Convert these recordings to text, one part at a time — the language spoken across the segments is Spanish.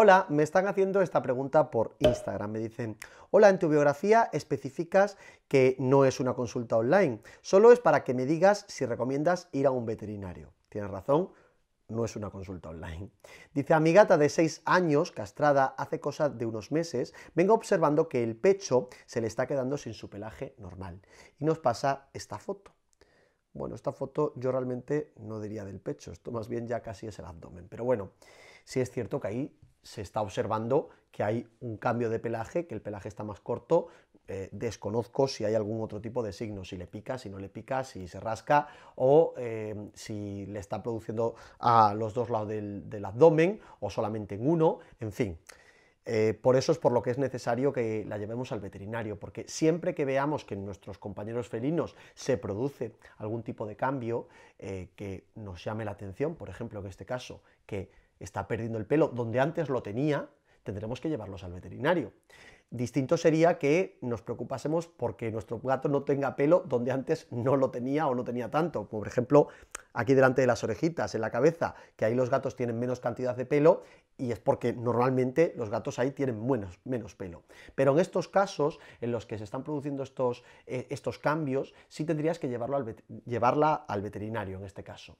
Hola, me están haciendo esta pregunta por Instagram. Me dicen, hola, en tu biografía especificas que no es una consulta online, solo es para que me digas si recomiendas ir a un veterinario. Tienes razón, no es una consulta online. Dice, a mi gata de 6 años, castrada hace cosa de unos meses, vengo observando que el pecho se le está quedando sin su pelaje normal. Y nos pasa esta foto. Bueno, esta foto yo realmente no diría del pecho, esto más bien ya casi es el abdomen. Pero bueno, sí es cierto que ahí se está observando que hay un cambio de pelaje, que el pelaje está más corto. Eh, desconozco si hay algún otro tipo de signo, si le pica, si no le pica, si se rasca o eh, si le está produciendo a los dos lados del, abdomen o solamente en uno, en fin. Eh, por eso es por lo que es necesario que la llevemos al veterinario, porque siempre que veamos que en nuestros compañeros felinos se produce algún tipo de cambio que nos llame la atención, por ejemplo, en este caso, que está perdiendo el pelo donde antes lo tenía, tendremos que llevarlos al veterinario. Distinto sería que nos preocupásemos porque nuestro gato no tenga pelo donde antes no lo tenía o no tenía tanto. Por ejemplo, aquí delante de las orejitas, en la cabeza, que ahí los gatos tienen menos cantidad de pelo y es porque normalmente los gatos ahí tienen menos, pelo. Pero en estos casos en los que se están produciendo estos, eh, cambios, sí tendrías que llevarla al veterinario en este caso.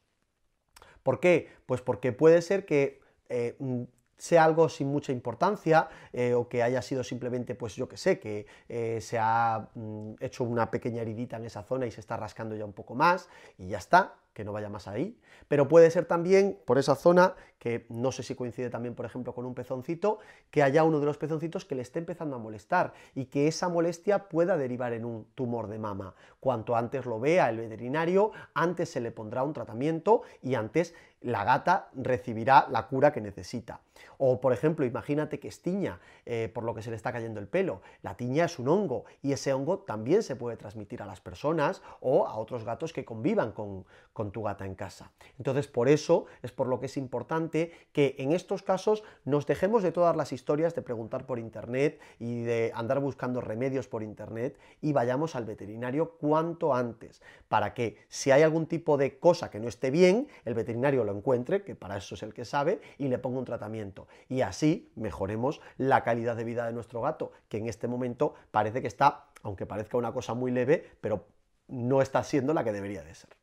¿Por qué? Pues porque puede ser que eh, mm, sea algo sin mucha importancia eh, o que haya sido simplemente, pues yo que sé, que eh, se ha mm, hecho una pequeña heridita en esa zona y se está rascando ya un poco más y ya está, que no vaya más ahí, pero puede ser también por esa zona, que no sé si coincide también, por ejemplo, con un pezoncito, que haya uno de los pezoncitos que le esté empezando a molestar y que esa molestia pueda derivar en un tumor de mama. Cuanto antes lo vea el veterinario, antes se le pondrá un tratamiento y antes la gata recibirá la cura que necesita. O, por ejemplo, imagínate que es tiña, eh, por lo que se le está cayendo el pelo. La tiña es un hongo y ese hongo también se puede transmitir a las personas o a otros gatos que convivan con tu gata en casa. Entonces, por eso es por lo que es importante que en estos casos nos dejemos de todas las historias de preguntar por internet y de andar buscando remedios por internet y vayamos al veterinario cuanto antes, para que si hay algún tipo de cosa que no esté bien, el veterinario lo encuentre, que para eso es el que sabe, y le ponga un tratamiento. Y así mejoremos la calidad de vida de nuestro gato, que en este momento parece que está, aunque parezca una cosa muy leve, pero no está siendo la que debería de ser.